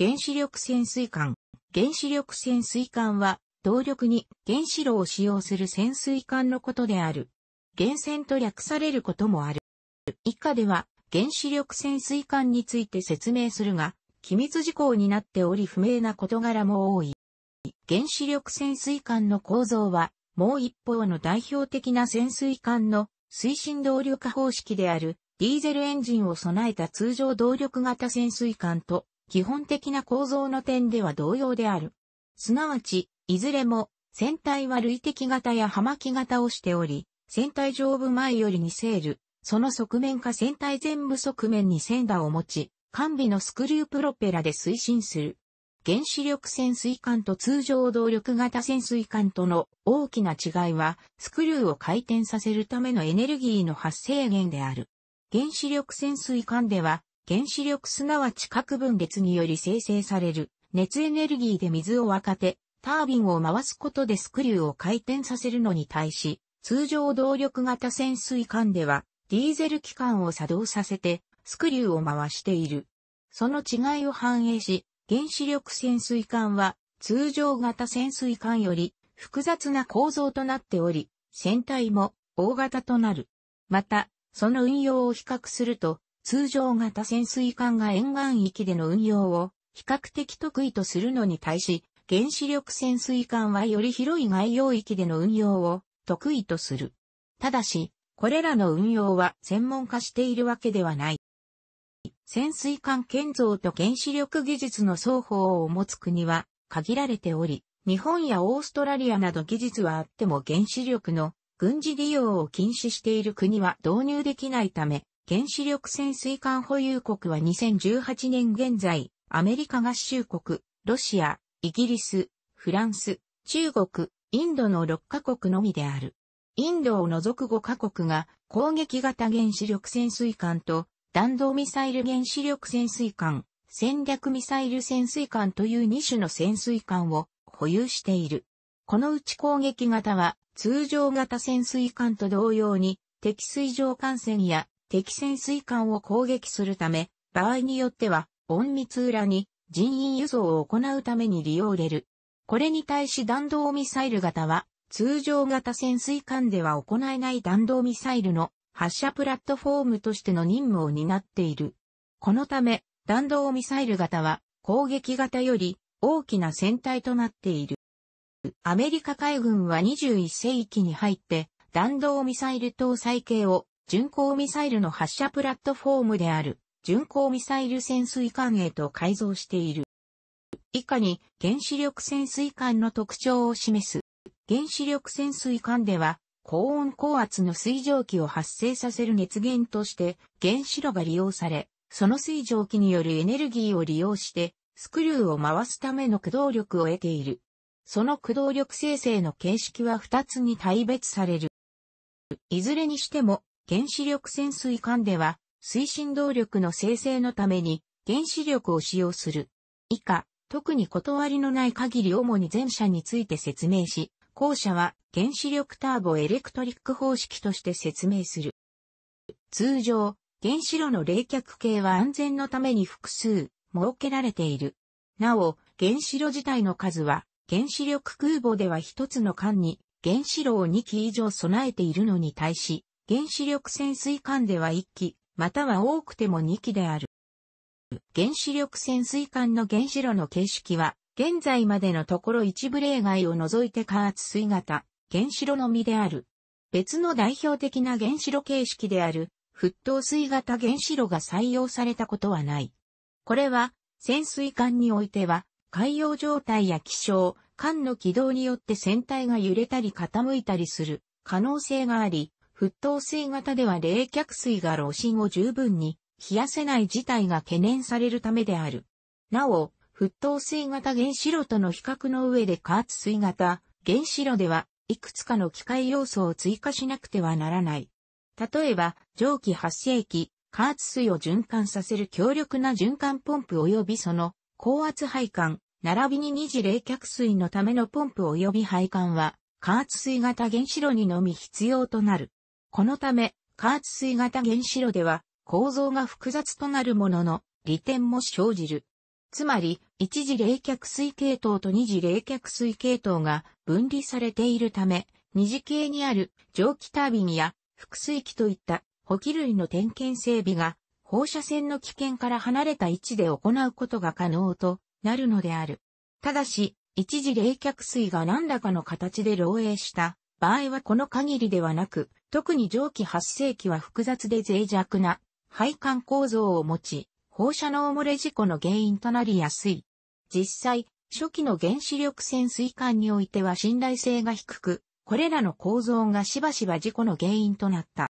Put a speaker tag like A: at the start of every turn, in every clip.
A: 原子力潜水艦。原子力潜水艦は、動力に原子炉を使用する潜水艦のことである。源泉と略されることもある。以下では、原子力潜水艦について説明するが、機密事項になっており不明な事柄も多い。原子力潜水艦の構造は、もう一方の代表的な潜水艦の推進動力化方式である、ディーゼルエンジンを備えた通常動力型潜水艦と基本的な構造の点では同様である。すなわち、いずれも、船体は累積型や葉巻型をしており、船体上部前よりにセール、その側面か船体全部側面にセンダーを持ち、完備のスクリュープロペラで推進する。原子力潜水艦と通常動力型潜水艦との大きな違いは、スクリューを回転させるためのエネルギーの発生源である。原子力潜水艦では、原子力すなわち核分裂により生成される熱エネルギーで水を沸かて、タービンを回すことでスクリューを回転させるのに対し、通常動力型潜水艦では、ディーゼル機関を作動させて、スクリューを回している。その違いを反映し、原子力潜水艦は、通常型潜水艦より複雑な構造となっており、船体も大型となる。また、その運用を比較すると、通常型潜水艦が沿岸域での運用を比較的得意とするのに対し、原子力潜水艦はより広い外洋域での運用を得意とする。ただし、これらの運用は専門化しているわけではない。潜水艦建造と原子力技術の双方を持つ国は限られており、日本やオーストラリアなど技術はあっても原子力の軍事利用を禁止している国は導入できないため、原子力潜水艦保有国は2018年現在、アメリカ合衆国、ロシア、イギリス、フランス、中国、インドの6カ国のみである。インドを除く5カ国が攻撃型原子力潜水艦と弾道ミサイル原子力潜水艦、戦略ミサイル潜水艦という2種の潜水艦を保有している。このうち攻撃型は通常型潜水艦と同様に敵水上艦船や敵潜水艦を攻撃するため、場合によっては、隠密裏に人員輸送を行うために利用れる。これに対し弾道ミサイル型は、通常型潜水艦では行えない弾道ミサイルの発射プラットフォームとしての任務を担っている。このため、弾道ミサイル型は攻撃型より大きな船体となっている。アメリカ海軍は21世紀に入って弾道ミサイル搭載系を巡航ミサイルの発射プラットフォームである、巡航ミサイル潜水艦へと改造している。以下に原子力潜水艦の特徴を示す。原子力潜水艦では、高温高圧の水蒸気を発生させる熱源として原子炉が利用され、その水蒸気によるエネルギーを利用してスクリューを回すための駆動力を得ている。その駆動力生成の形式は2つに大別される。いずれにしても原子力潜水艦では、推進動力の生成のために原子力を使用する。以下、特に断りのない限り主に前者について説明し、後者は原子力ターボエレクトリック方式として説明する。通常、原子炉の冷却系は安全のために複数設けられている。なお、原子炉自体の数は原子力空母では一つの間に原子炉を2基以上備えているのに対し、原子力潜水艦では1機、または多くても2機である。原子力潜水艦の原子炉の形式は、現在までのところ一部例外を除いて加圧水型、原子炉のみである。別の代表的な原子炉形式である、沸騰水型原子炉が採用されたことはない。これは、潜水艦においては、海洋状態や気象、艦の軌道によって船体が揺れたり傾いたりする可能性があり、沸騰水型では冷却水が露心を十分に冷やせない事態が懸念されるためである。なお、沸騰水型原子炉との比較の上で加圧水型原子炉では、いくつかの機械要素を追加しなくてはならない。例えば、蒸気発生器、加圧水を循環させる強力な循環ポンプ及びその高圧配管、並びに二次冷却水のためのポンプ及び配管は、加圧水型原子炉にのみ必要となる。このため、加圧水型原子炉では構造が複雑となるものの利点も生じる。つまり、一次冷却水系統と二次冷却水系統が分離されているため、二次系にある蒸気タービンや複水器といった補機類の点検整備が放射線の危険から離れた位置で行うことが可能となるのである。ただし、一次冷却水が何らかの形で漏洩した場合はこの限りではなく、特に蒸気発生器は複雑で脆弱な配管構造を持ち、放射能漏れ事故の原因となりやすい。実際、初期の原子力潜水艦においては信頼性が低く、これらの構造がしばしば事故の原因となった。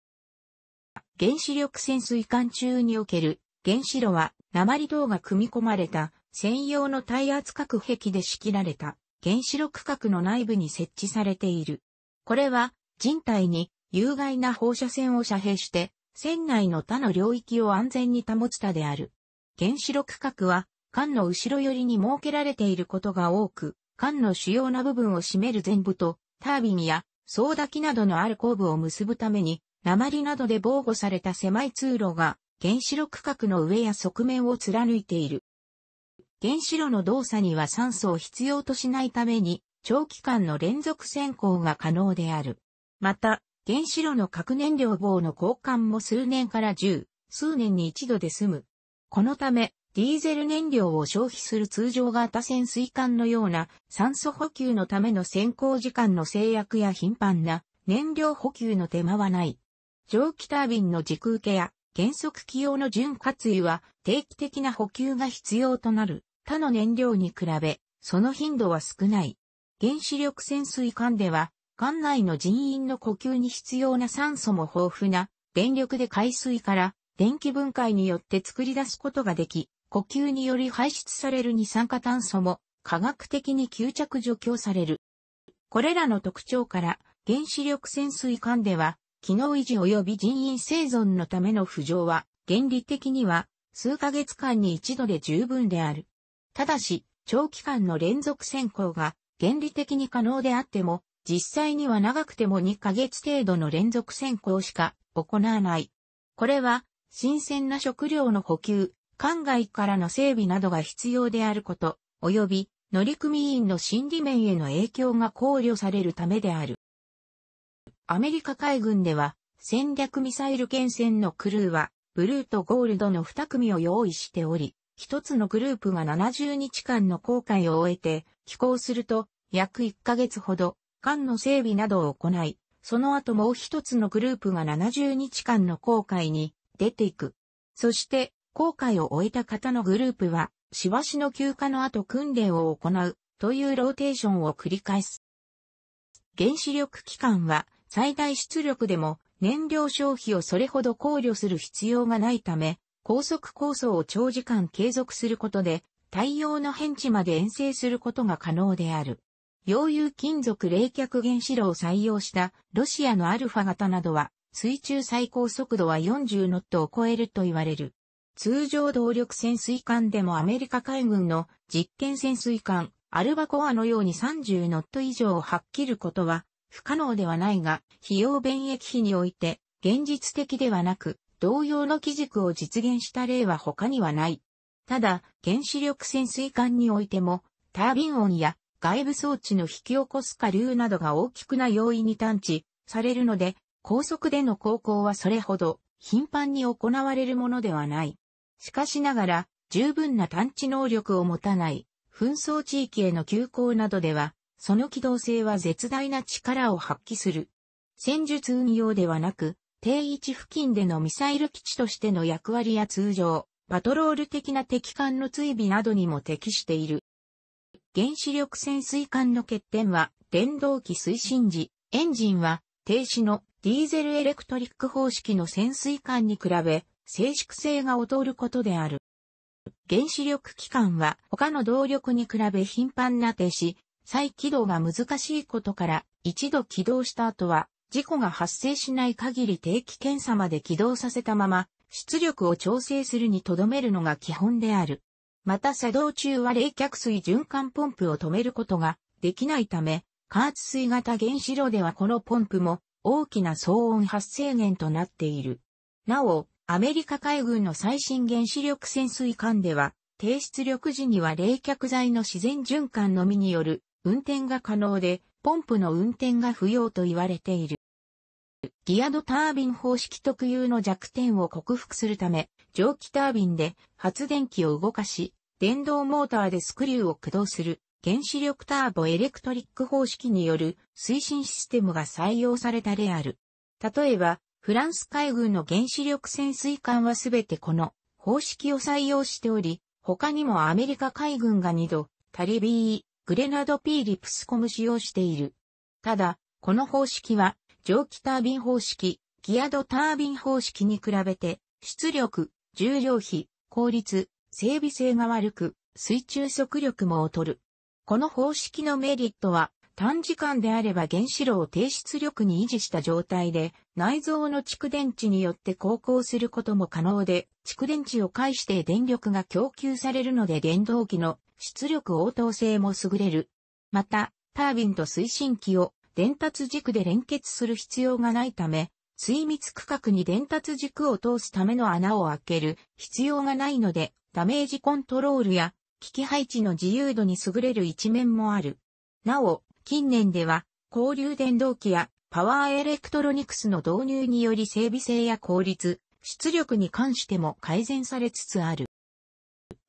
A: 原子力潜水艦中における原子炉は鉛銅が組み込まれた専用の耐圧核壁で仕切られた原子炉区画の内部に設置されている。これは人体に有害な放射線を遮蔽して、船内の他の領域を安全に保つたである。原子炉区画は、艦の後ろ寄りに設けられていることが多く、艦の主要な部分を占める全部と、タービンや、総抱機などのある後部を結ぶために、鉛などで防護された狭い通路が、原子炉区画の上や側面を貫いている。原子炉の動作には酸素を必要としないために、長期間の連続潜行が可能である。また、原子炉の核燃料棒の交換も数年から10、数年に一度で済む。このため、ディーゼル燃料を消費する通常型潜水艦のような酸素補給のための先行時間の制約や頻繁な燃料補給の手間はない。蒸気タービンの軸受けや原則起用の潤滑油は定期的な補給が必要となる他の燃料に比べ、その頻度は少ない。原子力潜水艦では館内の人員の呼吸に必要な酸素も豊富な、電力で海水から電気分解によって作り出すことができ、呼吸により排出される二酸化炭素も科学的に吸着除去される。これらの特徴から、原子力潜水艦では、機能維持及び人員生存のための浮上は、原理的には、数ヶ月間に一度で十分である。ただし、長期間の連続選考が、原理的に可能であっても、実際には長くても2ヶ月程度の連続選考しか行わない。これは、新鮮な食料の補給、海外からの整備などが必要であること、及び乗組員の心理面への影響が考慮されるためである。アメリカ海軍では戦略ミサイル艦船のクルーはブルーとゴールドの2組を用意しており、1つのグループが70日間の航海を終えて寄港すると約1ヶ月ほど艦の整備などを行い、その後もう一つのグループが70日間の航海に出ていく。そして、航海を終えた方のグループは、しわしの休暇の後訓練を行うというローテーションを繰り返す。原子力機関は最大出力でも燃料消費をそれほど考慮する必要がないため、高速構想を長時間継続することで、対応の変地まで遠征することが可能である。溶融金属冷却原子炉を採用したロシアのアルファ型などは水中最高速度は40ノットを超えると言われる。通常動力潜水艦でもアメリカ海軍の実験潜水艦アルバコアのように30ノット以上を発揮ることは不可能ではないが、費用便益費において現実的ではなく、同様の基軸を実現した例は他にはない。ただ、原子力潜水艦においても、タービン音や外部装置の引き起こす下流などが大きくな容易に探知されるので、高速での航行はそれほど頻繁に行われるものではない。しかしながら、十分な探知能力を持たない、紛争地域への急行などでは、その機動性は絶大な力を発揮する。戦術運用ではなく、定位置付近でのミサイル基地としての役割や通常、パトロール的な敵艦の追尾などにも適している。原子力潜水艦の欠点は、電動機推進時、エンジンは停止のディーゼルエレクトリック方式の潜水艦に比べ、静粛性が劣ることである。原子力機関は他の動力に比べ頻繁な停止、再起動が難しいことから、一度起動した後は、事故が発生しない限り定期検査まで起動させたまま、出力を調整するにとどめるのが基本である。また作動中は冷却水循環ポンプを止めることができないため、加圧水型原子炉ではこのポンプも大きな騒音発生源となっている。なお、アメリカ海軍の最新原子力潜水艦では、低出力時には冷却剤の自然循環のみによる運転が可能で、ポンプの運転が不要と言われている。ギアドタービン方式特有の弱点を克服するため、蒸気タービンで発電機を動かし、電動モーターでスクリューを駆動する原子力ターボエレクトリック方式による推進システムが採用された例ある。例えば、フランス海軍の原子力潜水艦はすべてこの方式を採用しており、他にもアメリカ海軍が2度、タリビー、グレナドピーリプスコム使用している。ただ、この方式は蒸気タービン方式、ギアドタービン方式に比べて出力、重量比、効率、整備性が悪く、水中速力も劣る。この方式のメリットは、短時間であれば原子炉を低出力に維持した状態で、内蔵の蓄電池によって航行することも可能で、蓄電池を介して電力が供給されるので電動機の出力応答性も優れる。また、タービンと推進機を伝達軸で連結する必要がないため、水密区画に伝達軸を通すための穴を開ける必要がないので、ダメージコントロールや機器配置の自由度に優れる一面もある。なお、近年では、交流電動機やパワーエレクトロニクスの導入により整備性や効率、出力に関しても改善されつつある。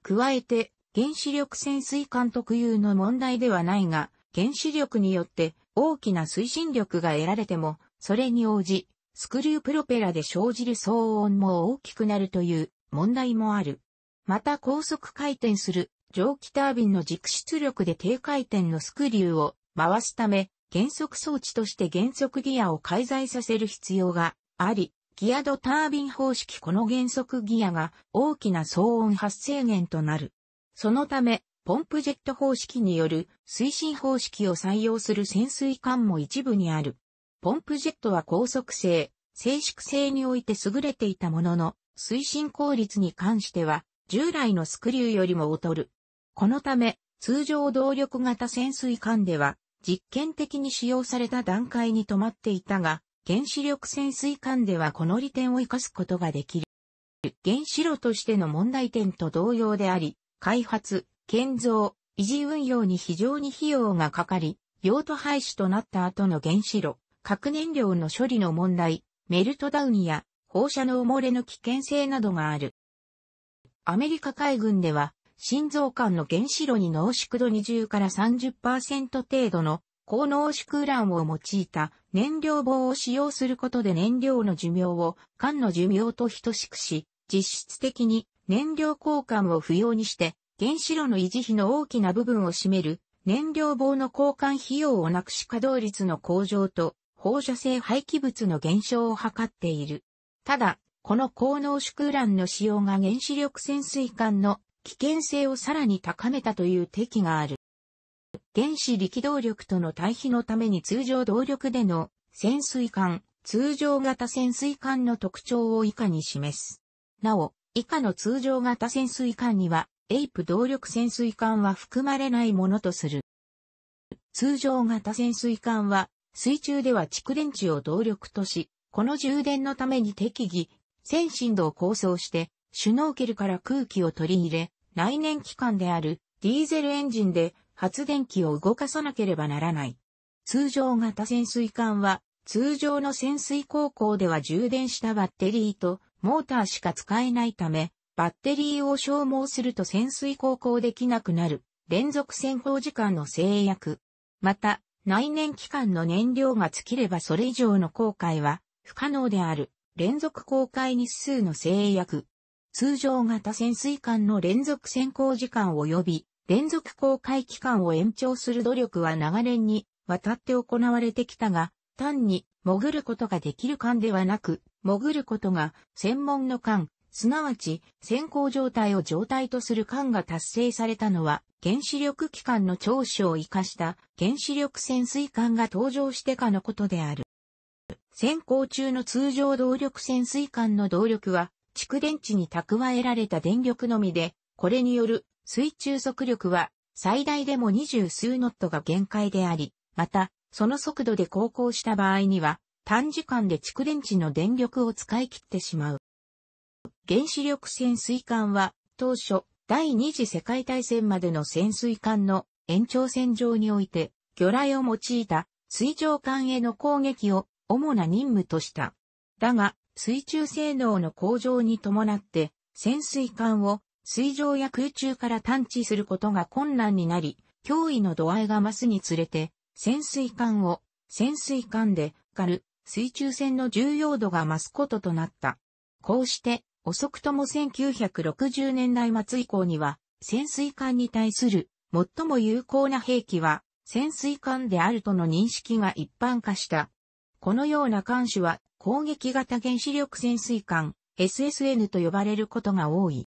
A: 加えて、原子力潜水艦特有の問題ではないが、原子力によって大きな推進力が得られても、それに応じ、スクリュープロペラで生じる騒音も大きくなるという問題もある。また高速回転する蒸気タービンの軸出力で低回転のスクリューを回すため、減速装置として減速ギアを介在させる必要があり、ギアドタービン方式この減速ギアが大きな騒音発生源となる。そのため、ポンプジェット方式による推進方式を採用する潜水艦も一部にある。ポンプジェットは高速性、静粛性において優れていたものの、推進効率に関しては、従来のスクリューよりも劣る。このため、通常動力型潜水艦では、実験的に使用された段階に止まっていたが、原子力潜水艦ではこの利点を活かすことができる。原子炉としての問題点と同様であり、開発、建造、維持運用に非常に費用がかかり、用途廃止となった後の原子炉、核燃料の処理の問題、メルトダウンや放射能漏れの危険性などがある。アメリカ海軍では、心臓管の原子炉に濃縮度20から30%程度の高濃縮ウランを用いた燃料棒を使用することで燃料の寿命を管の寿命と等しくし、実質的に燃料交換を不要にして原子炉の維持費の大きな部分を占める燃料棒の交換費用をなくし稼働率の向上と放射性廃棄物の減少を図っている。ただ、この高濃縮ウランの使用が原子力潜水艦の危険性をさらに高めたという敵がある。原子力動力との対比のために通常動力での潜水艦、通常型潜水艦の特徴を以下に示す。なお、以下の通常型潜水艦には、エイプ動力潜水艦は含まれないものとする。通常型潜水艦は、水中では蓄電池を動力とし、この充電のために適宜、先進度を構想して、シュノーケルから空気を取り入れ、内燃機関であるディーゼルエンジンで発電機を動かさなければならない。通常型潜水艦は、通常の潜水航行では充電したバッテリーとモーターしか使えないため、バッテリーを消耗すると潜水航行できなくなる連続潜航時間の制約。また、内燃機関の燃料が尽きればそれ以上の航海は不可能である。連続航海日数の制約。通常型潜水艦の連続潜航時間及び連続航海期間を延長する努力は長年にわたって行われてきたが、単に潜ることができる艦ではなく、潜ることが専門の艦、すなわち、先行状態を状態とする間が達成されたのは、原子力機関の長所を活かした原子力潜水艦が登場してかのことである。先行中の通常動力潜水艦の動力は、蓄電池に蓄えられた電力のみで、これによる水中速力は最大でも二十数ノットが限界であり、また、その速度で航行した場合には、短時間で蓄電池の電力を使い切ってしまう。原子力潜水艦は、当初、第二次世界大戦までの潜水艦の延長線上において、魚雷を用いた水上艦への攻撃を主な任務とした。だが、水中性能の向上に伴って、潜水艦を水上や空中から探知することが困難になり、脅威の度合いが増すにつれて、潜水艦を潜水艦で狩る水中戦の重要度が増すこととなった。こうして、遅くとも1960年代末以降には、潜水艦に対する最も有効な兵器は潜水艦であるとの認識が一般化した。このような艦種は攻撃型原子力潜水艦 SSN と呼ばれることが多い。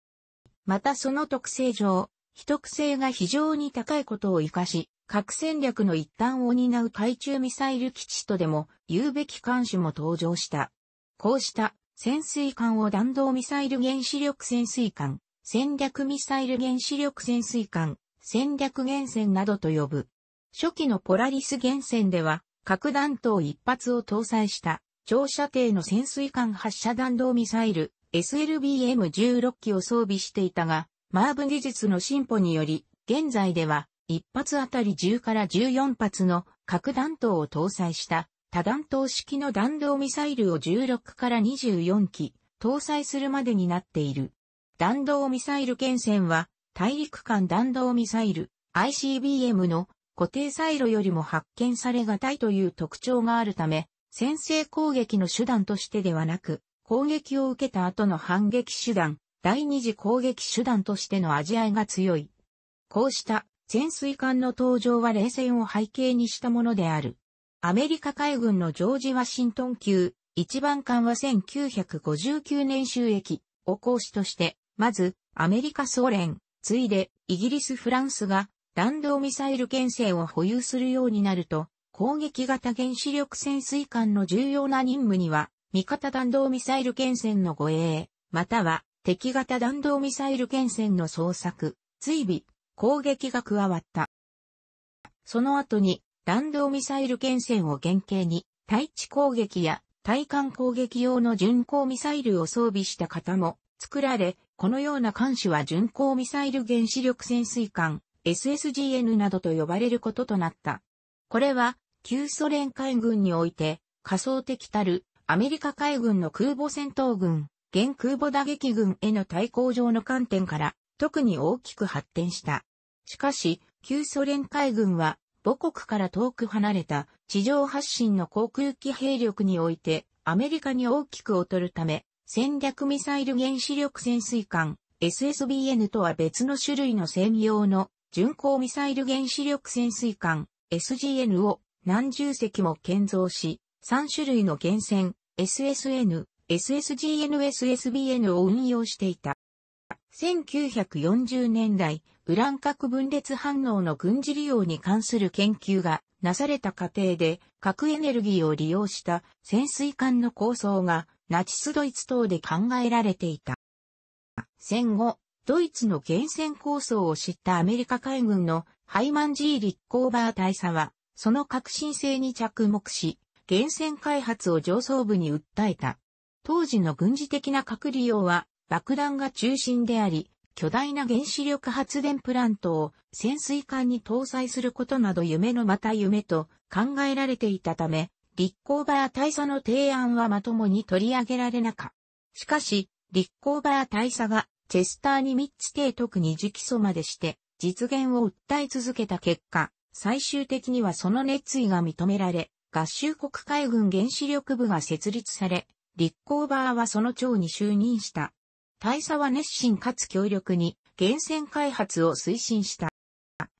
A: またその特性上、秘匿性が非常に高いことを活かし、核戦略の一端を担う海中ミサイル基地とでも言うべき艦種も登場した。こうした潜水艦を弾道ミサイル原子力潜水艦、戦略ミサイル原子力潜水艦、戦略原潜などと呼ぶ。初期のポラリス原潜では、核弾頭一発を搭載した長射程の潜水艦発射弾道ミサイル SLBM16 機を装備していたが、マーブ技術の進歩により、現在では一発あたり10から14発の核弾頭を搭載した多弾頭式の弾道ミサイルを16から24機搭載するまでになっている。弾道ミサイル艦船は大陸間弾道ミサイル ICBM の固定サイロよりも発見されがたいという特徴があるため、先制攻撃の手段としてではなく、攻撃を受けた後の反撃手段、第二次攻撃手段としての味合いが強い。こうした潜水艦の登場は冷戦を背景にしたものである。アメリカ海軍のジョージ・ワシントン級、一番艦は1959年収益を講師として、まず、アメリカソ連、ついで、イギリス・フランスが、弾道ミサイル牽制を保有するようになると、攻撃型原子力潜水艦の重要な任務には、味方弾道ミサイル艦船の護衛、または敵型弾道ミサイル艦船の捜索、追尾、攻撃が加わった。その後に弾道ミサイル艦船を原型に、対地攻撃や対艦攻撃用の巡航ミサイルを装備した方も作られ、このような艦種は巡航ミサイル原子力潜水艦 SSGN などと呼ばれることとなった。これは旧ソ連海軍において仮想的たるアメリカ海軍の空母戦闘軍、現空母打撃軍への対抗上の観点から特に大きく発展した。しかし、旧ソ連海軍は母国から遠く離れた地上発進の航空機兵力においてアメリカに大きく劣るため、戦略ミサイル原子力潜水艦 SSBN とは別の種類の専用の巡航ミサイル原子力潜水艦 SGN を何十隻も建造し、3種類の原泉 SSN、SSGN、SSBN を運用していた。1940年代、ウラン核分裂反応の軍事利用に関する研究がなされた過程で核エネルギーを利用した潜水艦の構想がナチスドイツ等で考えられていた。戦後、ドイツの源泉構想を知ったアメリカ海軍のハイマン・ジー・リッコーバー大佐は、その革新性に着目し、源泉開発を上層部に訴えた。当時の軍事的な核利用は爆弾が中心であり、巨大な原子力発電プラントを潜水艦に搭載することなど夢のまた夢と考えられていたため、立候バー大佐の提案はまともに取り上げられなか。しかし、立候バー大佐がチェスターにミつツ提督に直訴までして実現を訴え続けた結果、最終的にはその熱意が認められ、合衆国海軍原子力部が設立され、立候バーはその長に就任した。大佐は熱心かつ強力に源泉開発を推進した。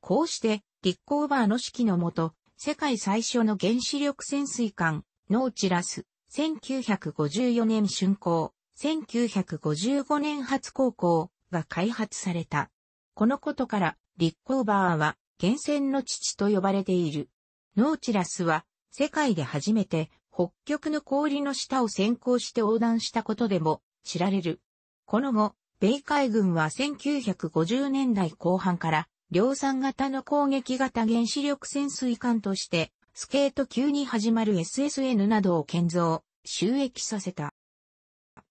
A: こうして、リッコーバーの指揮のもと、世界最初の原子力潜水艦、ノーチラス、1954年竣工、1955年初航行が開発された。このことから、リッコーバーは、源泉の父と呼ばれている。ノーチラスは、世界で初めて、北極の氷の下を先行して横断したことでも、知られる。この後、米海軍は1950年代後半から量産型の攻撃型原子力潜水艦として、スケート級に始まる SSN などを建造、収益させた。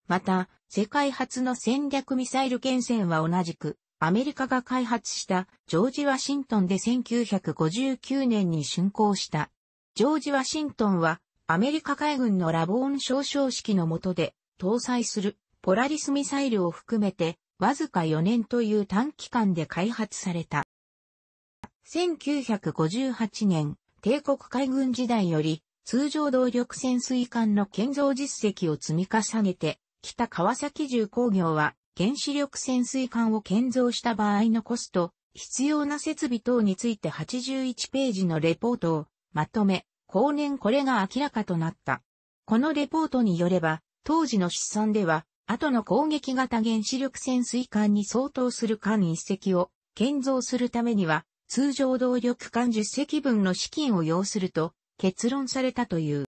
A: また、世界初の戦略ミサイル建船は同じく、アメリカが開発したジョージ・ワシントンで1959年に竣工した。ジョージ・ワシントンはアメリカ海軍のラボーン少将式の下で搭載するポラリスミサイルを含めて、わずか4年という短期間で開発された。1958年、帝国海軍時代より、通常動力潜水艦の建造実績を積み重ねて、北川崎重工業は、原子力潜水艦を建造した場合のコスト、必要な設備等について81ページのレポートをまとめ、後年これが明らかとなった。このレポートによれば、当時の試算では、後の攻撃型原子力潜水艦に相当する艦一隻を建造するためには、通常動力艦10隻分の資金を要すると結論されたという。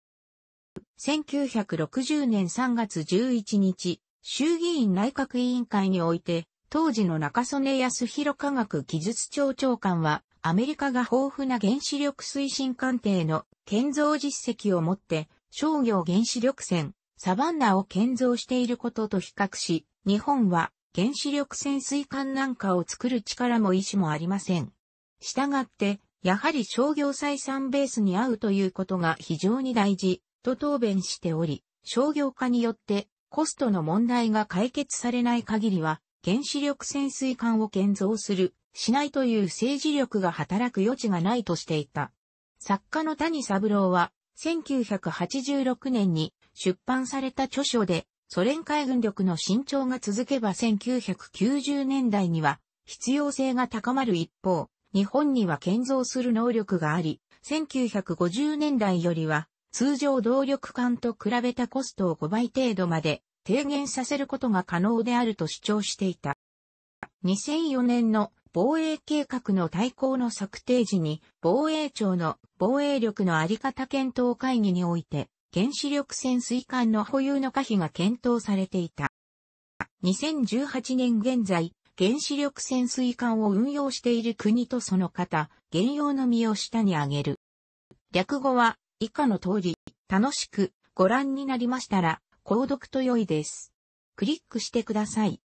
A: 1960年3月11日、衆議院内閣委員会において、当時の中曽根康弘科学技術庁長官は、アメリカが豊富な原子力推進艦艇の建造実績をもって、商業原子力船、サバンナを建造していることと比較し、日本は原子力潜水艦なんかを作る力も意志もありません。したがって、やはり商業採算ベースに合うということが非常に大事、と答弁しており、商業化によってコストの問題が解決されない限りは、原子力潜水艦を建造する、しないという政治力が働く余地がないとしていた。作家の谷三郎は、1986年に出版された著書で、ソ連海軍力の伸長が続けば1990年代には必要性が高まる一方、日本には建造する能力があり、1950年代よりは通常動力艦と比べたコストを5倍程度まで低減させることが可能であると主張していた。2004年の防衛計画の対抗の策定時に防衛庁の防衛力のあり方検討会議において原子力潜水艦の保有の可否が検討されていた。2018年現在、原子力潜水艦を運用している国とその方、現用の身を下に上げる。略語は以下の通り、楽しくご覧になりましたら、購読と良いです。クリックしてください。